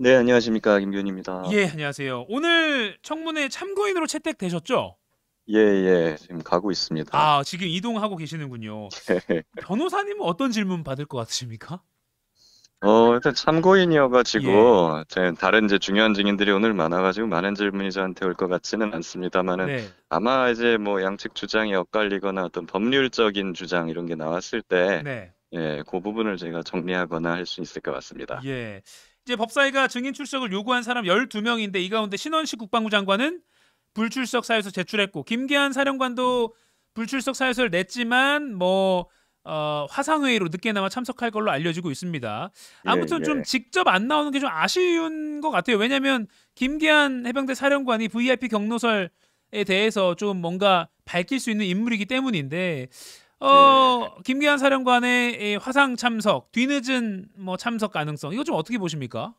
네, 안녕하십니까. 김균입니다. 규 예, 안녕하세요. 오늘 청문회 참고인으로 채택되셨죠? 예, 예. 지금 가고 있습니다. 아, 지금 이동하고 계시는군요. 예. 변호사님은 어떤 질문 받을 것 같으십니까? 어, 일단 참고인이어가지고, 예. 제 다른 이제 중요한 증인들이 오늘 많아가지고 많은 질문이 저한테 올 것 같지는 않습니다만은 네. 아마 이제 뭐 양측 주장이 엇갈리거나 어떤 법률적인 주장 이런 게 나왔을 때, 네. 예, 그 부분을 제가 정리하거나 할 수 있을 것 같습니다. 예. 이제 법사위가 증인 출석을 요구한 사람 12명인데 이 가운데 신원식 국방부 장관은 불출석 사유서 제출했고 김기한 사령관도 불출석 사유서를 냈지만 뭐 어, 화상회의로 늦게나마 참석할 걸로 알려지고 있습니다. 예, 아무튼 예, 예. 좀 직접 안 나오는 게 좀 아쉬운 것 같아요. 왜냐하면 김기한 해병대 사령관이 VIP 경로설에 대해서 좀 뭔가 밝힐 수 있는 인물이기 때문인데 어, 네. 김기현 사령관의 화상 참석, 뒤늦은 뭐 참석 가능성 이거 좀 어떻게 보십니까?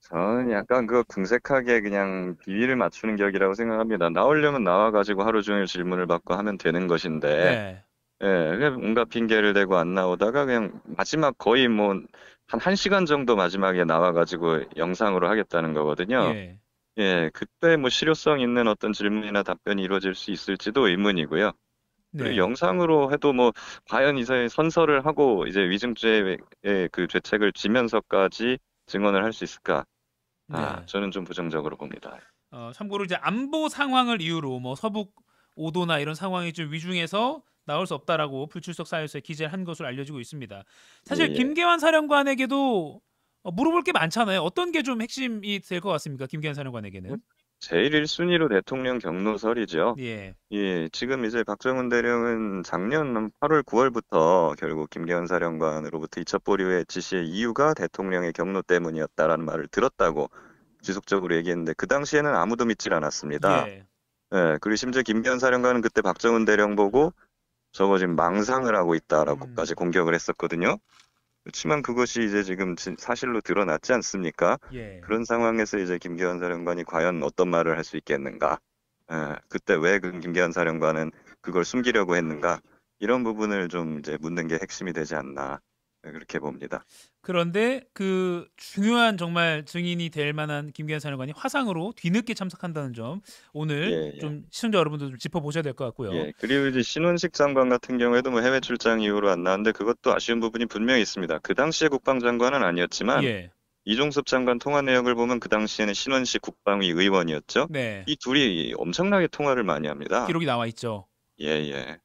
저는 약간 그 궁색하게 그냥 비위를 맞추는 격이라고 생각합니다. 나오려면 나와가지고 하루 종일 질문을 받고 하면 되는 것인데, 네. 예, 뭔가 핑계를 대고 안 나오다가 그냥 마지막 거의 뭐 한 1시간 정도 마지막에 나와가지고 영상으로 하겠다는 거거든요. 네. 예, 그때 뭐 실효성 있는 어떤 질문이나 답변이 이루어질 수 있을지도 의문이고요. 네. 영상으로 해도 뭐 과연 이사의 선서를 하고 이제 위증죄의 그 죄책을 지면서까지 증언을 할 수 있을까? 아, 네. 저는 좀 부정적으로 봅니다. 어, 참고로 이제 안보 상황을 이유로 뭐 서북 오도나 이런 상황이 좀 위중해서 나올 수 없다라고 불출석 사유서에 기재한 것으로 알려지고 있습니다. 사실 예. 예. 김계환 사령관에게도 어, 물어볼 게 많잖아요. 어떤 게 좀 핵심이 될 것 같습니까? 김계환 사령관에게는. 음, 제일 1순위로 대통령 경로설이죠. 예. 예, 지금 이제 박정은 대령은 작년 8월 9월부터 결국 김계현 사령관으로부터 이첩 보류의 지시의 이유가 대통령의 경로 때문이었다라는 말을 들었다고 지속적으로 얘기했는데 그 당시에는 아무도 믿질 않았습니다. 예. 예 그리고 심지어 김계현 사령관은 그때 박정은 대령 보고 저거 지금 망상을 하고 있다라고까지 음. 공격을 했었거든요. 그렇지만 그것이 이제 지금 사실로 드러났지 않습니까? 예. 그런 상황에서 이제 김기현 사령관이 과연 어떤 말을 할 수 있겠는가? 예, 그때 왜그 김기현 사령관은 그걸 숨기려고 했는가? 이런 부분을 좀 이제 묻는 게 핵심이 되지 않나 네, 그렇게 봅니다. 그런데 그 중요한 정말 증인이 될 만한 김기현 사령관이 화상으로 뒤늦게 참석한다는 점 오늘 예, 예. 좀 시청자 여러분도 좀 짚어보셔야 될 것 같고요. 예, 그리고 이제 신원식 장관 같은 경우에도 뭐 해외 출장 이후로 안 나왔는데 그것도 아쉬운 부분이 분명히 있습니다. 그 당시에 국방장관은 아니었지만 예. 이종섭 장관 통화 내용을 보면 그 당시에는 신원식 국방위 의원이었죠. 네. 이 둘이 엄청나게 통화를 많이 합니다. 기록이 나와 있죠. 예, 예.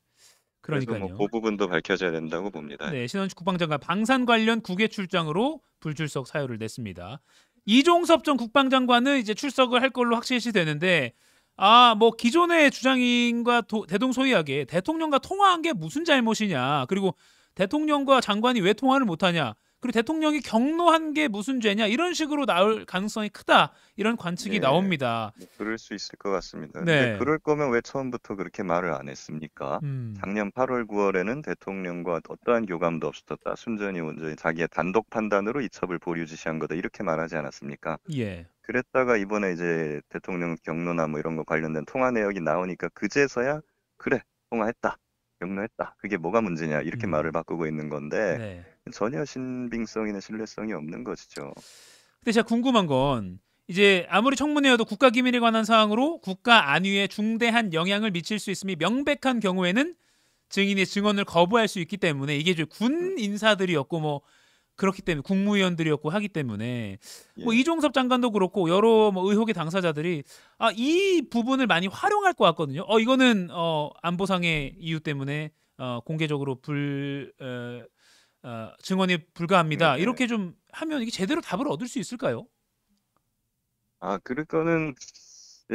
뭐 그러니까요뭐그 부분도 밝혀져야 된다고 봅니다. 네, 신원식 국방장관 방산 관련 국외 출장으로 불출석 사유를 냈습니다. 이종섭 전 국방장관은 이제 출석을 할 걸로 확실시 되는데 아, 뭐 기존의 주장인과 도, 대동소이하게 대통령과 통화한 게 무슨 잘못이냐. 그리고 대통령과 장관이 왜 통화를 못 하냐. 그리고 대통령이 경로한 게 무슨 죄냐 이런 식으로 나올 가능성이 크다 이런 관측이 네, 나옵니다. 네, 그럴 수 있을 것 같습니다. 네. 그럴 거면 왜 처음부터 그렇게 말을 안 했습니까? 음. 작년 8월 9월에는 대통령과 어떠한 교감도 없었다. 순전히 온전히 자기의 단독 판단으로 이첩을 보류 지시한 거다 이렇게 말하지 않았습니까? 예. 그랬다가 이번에 이제 대통령 경로나 뭐 이런 거 관련된 통화 내역이 나오니까 그제서야 그래 통화했다 경로했다 그게 뭐가 문제냐 이렇게 음. 말을 바꾸고 있는 건데. 네. 전혀 신빙성이나 신뢰성이 없는 것이죠. 근데 제가 궁금한 건 이제 아무리 청문회여도 국가 기밀에 관한 사항으로 국가 안위에 중대한 영향을 미칠 수 있음이 명백한 경우에는 증인의 증언을 거부할 수 있기 때문에 이게 군 음. 인사들이었고 뭐 그렇기 때문에 국무위원들이었고 하기 때문에 예. 뭐 이종섭 장관도 그렇고 여러 뭐 의혹의 당사자들이 아 이 부분을 많이 활용할 것 같거든요. 어 이거는 어 안보상의 이유 때문에 어 공개적으로 불 어, 어, 증언이 불가합니다. 네 이렇게 좀 하면 이게 제대로 답을 얻을 수 있을까요? 아, 그럴 거는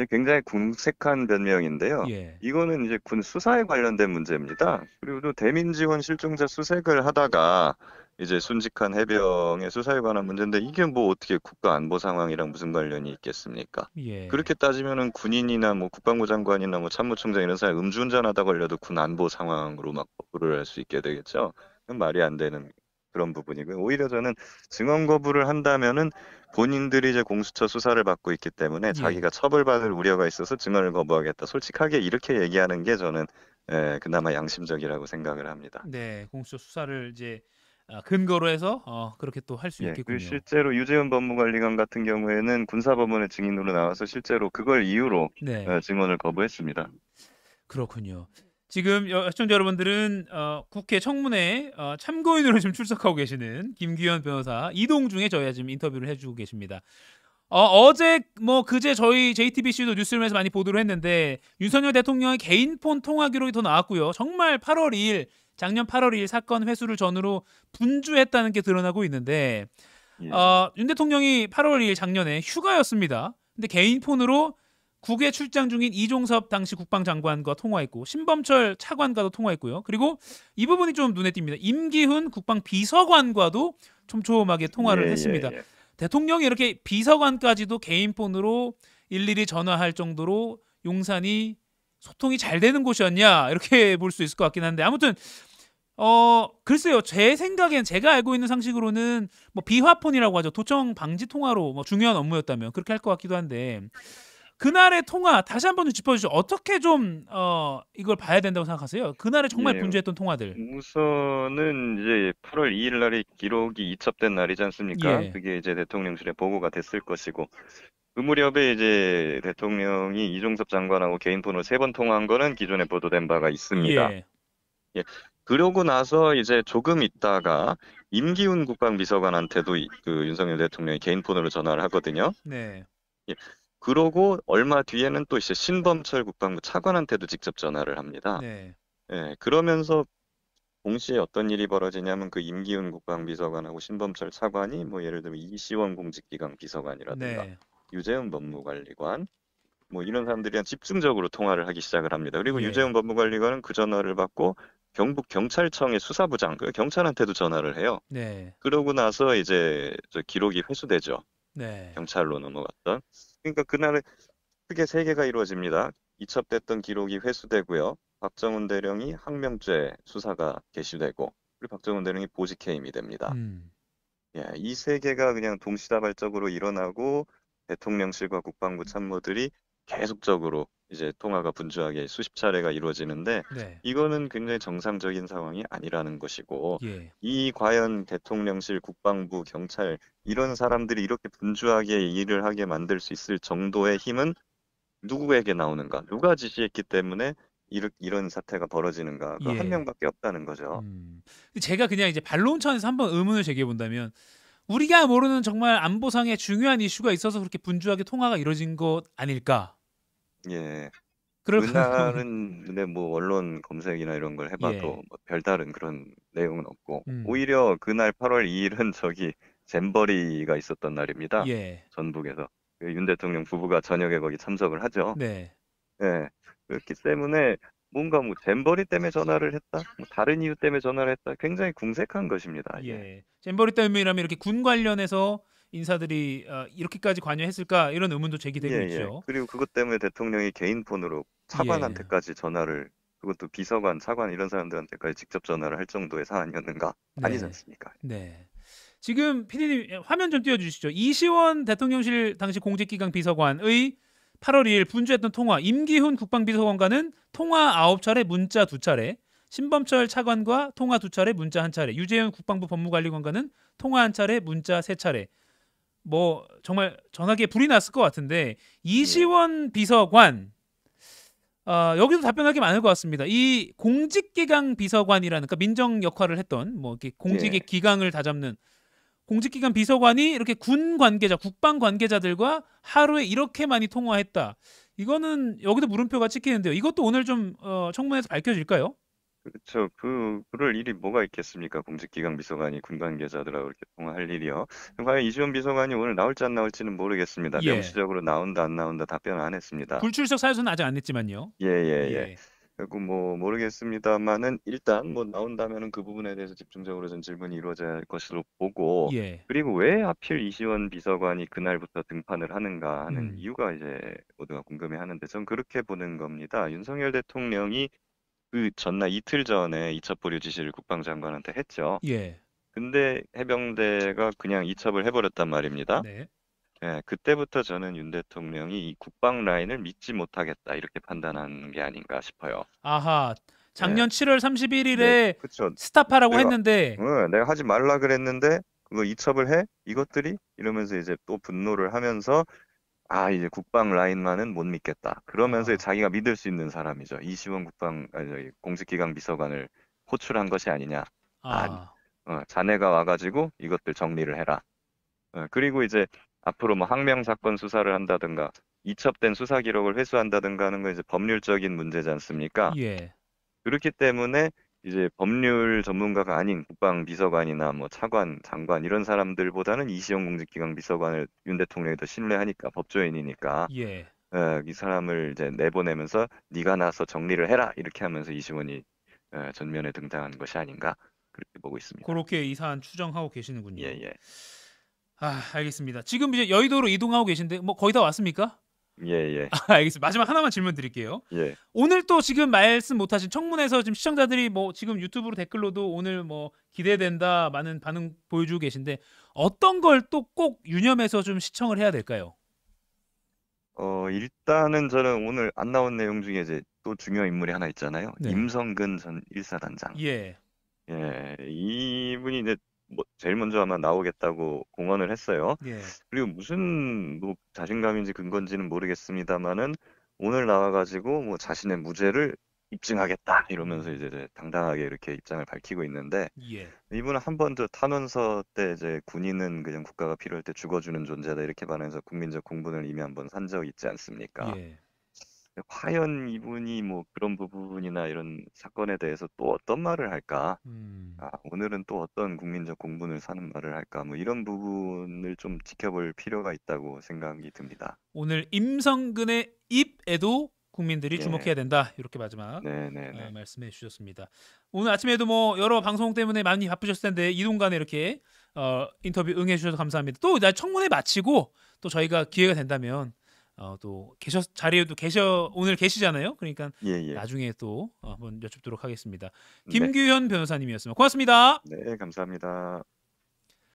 굉장히 궁색한 변명인데요. 예. 이거는 이제 군 수사에 관련된 문제입니다. 그리고 또 대민지원 실종자 수색을 하다가 이제 순직한 해병의 수사에 관한 문제인데 이게 뭐 어떻게 국가 안보 상황이랑 무슨 관련이 있겠습니까? 예. 그렇게 따지면은 군인이나 뭐 국방부 장관이나 뭐 참모총장 이런 사람 음주운전하다 걸려도 군 안보 상황으로 막보를할 수 있게 되겠죠. 말이 안 되는 그런 부분이고요. 오히려 저는 증언 거부를 한다면은 본인들이 이제 공수처 수사를 받고 있기 때문에 예. 자기가 처벌받을 우려가 있어서 증언을 거부하겠다. 솔직하게 이렇게 얘기하는 게 저는 예, 그나마 양심적이라고 생각을 합니다. 네, 공수처 수사를 이제 아, 근거로 해서 어, 그렇게 또 할수 예, 있겠군요. 그 실제로 유재현 법무관리관 같은 경우에는 군사법원의 증인으로 나와서 실제로 그걸 이유로 네. 어, 증언을 거부했습니다. 그렇군요. 지금 시청자 여러분들은 어, 국회 청문회 어, 참고인으로 지금 출석하고 계시는 김규현 변호사 이동 중에 저희가 지금 인터뷰를 해주고 계십니다. 어, 어제 뭐 그제 저희 JTBC도 뉴스룸에서 많이 보도를 했는데 윤석열 대통령의 개인폰 통화 기록이 더 나왔고요. 정말 8월 2일 작년 8월 2일 사건 회수를 전후로 분주했다는 게 드러나고 있는데 예. 어, 윤 대통령이 8월 2일 작년에 휴가였습니다. 근데 개인 폰으로 국외 출장 중인 이종섭 당시 국방장관과 통화했고 신범철 차관과도 통화했고요. 그리고 이 부분이 좀 눈에 띕니다. 임기훈 국방 비서관과도 촘촘하게 통화를 예, 예 했습니다. 예, 예. 대통령이 이렇게 비서관까지도 개인 폰으로 일일이 전화할 정도로 용산이 소통이 잘 되는 곳이었냐 이렇게 볼 수 있을 것 같긴 한데 아무튼 어 글쎄요 제 생각엔 제가 알고 있는 상식으로는 뭐 비화폰이라고 하죠 도청 방지 통화로 뭐 중요한 업무였다면 그렇게 할 것 같기도 한데 그날의 통화 다시 한 번 짚어주시죠. 어떻게 좀 어, 이걸 봐야 된다고 생각하세요? 그날에 정말 네, 분주했던 통화들. 우선은 이제 8월 2일 날이 기록이 이첩된 날이지 않습니까? 예. 그게 이제 대통령실에 보고가 됐을 것이고 그 무렵에 이제 대통령이 이종섭 장관하고 개인폰으세번 통화한 거는 기존에 보도된 바가 있습니다. 예. 예. 그러고 나서 이제 조금 있다가 임기훈 국방비서관한테도 그 윤석열 대통령이 개인폰으로 전화를 하거든요. 네. 예. 그러고 얼마 뒤에는 또 이제 신범철 국방부 차관한테도 직접 전화를 합니다. 네. 예, 그러면서 동시에 어떤 일이 벌어지냐면 그 임기훈 국방비서관하고 신범철 차관이 뭐 예를 들면 이시원 공직기강 비서관이라든가 네. 유재훈 법무관리관 뭐 이런 사람들이랑 집중적으로 통화를 하기 시작을 합니다. 그리고 네. 유재훈 법무관리관은 그 전화를 받고 경북 경찰청의 수사부장 그 경찰한테도 전화를 해요. 네. 그러고 나서 이제 기록이 회수되죠. 네. 경찰로 넘어갔던. 그러니까 그날에 크게 세 개가 이루어집니다. 이첩됐던 기록이 회수되고요. 박정훈 대령이 항명죄 수사가 개시되고 그리고 박정훈 대령이 보직해임이 됩니다. 음. 예, 이세 개가 그냥 동시다발적으로 일어나고 대통령실과 국방부 참모들이 계속적으로 이제 통화가 분주하게 수십 차례가 이루어지는데 네. 이거는 굉장히 정상적인 상황이 아니라는 것이고 예. 이 과연 대통령실, 국방부, 경찰 이런 사람들이 이렇게 분주하게 일을 하게 만들 수 있을 정도의 힘은 누구에게 나오는가? 누가 지시했기 때문에 이런 사태가 벌어지는가? 그한 예. 명밖에 없다는 거죠. 음. 제가 그냥 이제 반론차원에서 한번 의문을 제기해 본다면 우리가 모르는 정말 안보상의 중요한 이슈가 있어서 그렇게 분주하게 통화가 이뤄진 것 아닐까? 예. 그럴 은 근데 뭐 언론 검색이나 이런 걸 해봐도 예. 뭐 별다른 그런 내용은 없고 음. 오히려 그날 8월 2일은 저기 잼버리가 있었던 날입니다. 예. 전북에서 그 윤 대통령 부부가 저녁에 거기 참석을 하죠. 네. 예. 그렇기 때문에 뭔가 뭐 잼버리 때문에 전화를 했다, 뭐 다른 이유 때문에 전화를 했다, 굉장히 궁색한 것입니다. 예. 잼버리 때문이라면 이렇게 군 관련해서 인사들이 어, 이렇게까지 관여했을까 이런 의문도 제기되고 예, 예, 있죠. 그리고 그것 때문에 대통령이 개인 폰으로 차관한테까지 예, 예. 전화를 그것도 비서관, 차관 이런 사람들한테까지 직접 전화를 할 정도의 사안이었는가 네. 아니지 않습니까? 네. 지금 PD님 화면 좀 띄워주시죠. 이시원 대통령실 당시 공직기강 비서관의 8월 2일 분주했던 통화 임기훈 국방비서관과는 통화 9차례 문자 2차례 신범철 차관과 통화 2차례 문자 1차례 유재현 국방부 법무관리관과는 통화 1차례 문자 3차례 뭐 정말 전화기에 불이 났을 것 같은데 이시원 네. 비서관 어, 여기도 답변하기 많을 것 같습니다. 이 공직기강 비서관이라는 그러니까 민정 역할을 했던 뭐 이렇게 공직의 예. 기강을 다잡는 공직기관 비서관이 이렇게 군 관계자, 국방 관계자들과 하루에 이렇게 많이 통화했다. 이거는 여기도 물음표가 찍히는데요. 이것도 오늘 좀 어, 청문회에서 밝혀질까요? 그렇죠. 그 그럴 일이 뭐가 있겠습니까? 공직기강 비서관이 군 관계자들하고 이렇게 통화할 일이요. 과연 이지원 비서관이 오늘 나올지 안 나올지는 모르겠습니다. 예. 명시적으로 나온다 안 나온다 답변 안 했습니다. 불출석 사유서는 아직 안 냈지만요. 예. 예, 예. 예. 그리고 뭐 모르겠습니다만은 일단 뭐 음. 나온다면은 그 부분에 대해서 집중적으로 전 질문이 이루어질 것으로 보고 예. 그리고 왜 하필 이시원 비서관이 그날부터 등판을 하는가 하는 음. 이유가 이제 모두가 궁금해하는데 전 그렇게 보는 겁니다. 윤석열 대통령이 그 전날 이틀 전에 이첩 보류 지시를 국방장관한테 했죠. 예. 근데 해병대가 그냥 이첩을 해버렸단 말입니다. 네. 예, 그때부터 저는 윤 대통령이 이 국방 라인을 믿지 못하겠다 이렇게 판단한 게 아닌가 싶어요. 아하. 작년 7월 예. 31일에 그쵸. 스타파라고 내가 했는데 응, 내가 하지 말라 그랬는데 그거 뭐 이첩을 해? 이것들이? 이러면서 이제 또 분노를 하면서 아 이제 국방 라인만은 못 믿겠다. 그러면서 아, 자기가 믿을 수 있는 사람이죠. 이시원 국방 아니, 공직기강 비서관을 호출한 것이 아니냐. 아, 아, 어, 자네가 와가지고 이것들 정리를 해라. 어, 그리고 이제 앞으로 뭐 항명 사건 수사를 한다든가 이첩된 수사 기록을 회수한다든가 하는 건 이제 법률적인 문제지 않습니까? 예. 그렇기 때문에 이제 법률 전문가가 아닌 국방비서관이나 뭐 차관, 장관 이런 사람들보다는 이시영 공직기강 비서관을 윤 대통령이 더 신뢰하니까 법조인이니까 예. 어, 이 사람을 이제 내보내면서 네가 나서 정리를 해라 이렇게 하면서 이시원이 어, 전면에 등장한 것이 아닌가 그렇게 보고 있습니다. 그렇게 이 사안 추정하고 계시는군요. 예, 예. 아, 알겠습니다. 지금 이제 여의도로 이동하고 계신데 뭐 거의 다 왔습니까? 예예. 예. 아, 알겠습니다. 마지막 하나만 질문 드릴게요. 예. 오늘 또 지금 말씀 못하신 청문회에서 지금 시청자들이 뭐 지금 유튜브로 댓글로도 오늘 뭐 기대된다 많은 반응 보여주고 계신데 어떤 걸 또 꼭 유념해서 좀 시청을 해야 될까요? 어 일단은 저는 오늘 안 나온 내용 중에 이제 또 중요한 인물이 하나 있잖아요. 네. 임성근 전일사단장 예. 예, 이분이 이제 뭐 제일 먼저 아마 나오겠다고 공언을 했어요. 예. 그리고 무슨 뭐 자신감인지 근건지는 모르겠습니다만은 오늘 나와가지고 뭐 자신의 무죄를 입증하겠다 이러면서 이제 당당하게 이렇게 입장을 밝히고 있는데 예. 이분은 한번더 탄원서 때 이제 군인은 그냥 국가가 필요할 때 죽어주는 존재다 이렇게 말하면서 국민적 공분을 이미 한 번 산 적이 있지 않습니까? 예. 과연 이분이 뭐 그런 부분이나 이런 사건에 대해서 또 어떤 말을 할까? 음. 아, 오늘은 또 어떤 국민적 공분을 사는 말을 할까? 뭐 이런 부분을 좀 지켜볼 필요가 있다고 생각이 듭니다. 오늘 임성근의 입에도 국민들이 네. 주목해야 된다. 이렇게 마지막 네, 네, 어, 네. 말씀해 주셨습니다. 오늘 아침에도 뭐 여러 방송 때문에 많이 바쁘셨을 텐데 이동간에 이렇게 어, 인터뷰 응해 주셔서 감사합니다. 또 청문회 마치고 또 저희가 기회가 된다면 어, 또계셨 자리에도 계셔 오늘 계시잖아요. 그러니까 예, 예. 나중에 또 한번 여쭙도록 하겠습니다. 네. 김규현 변호사님이었습니다. 고맙습니다. 네, 감사합니다.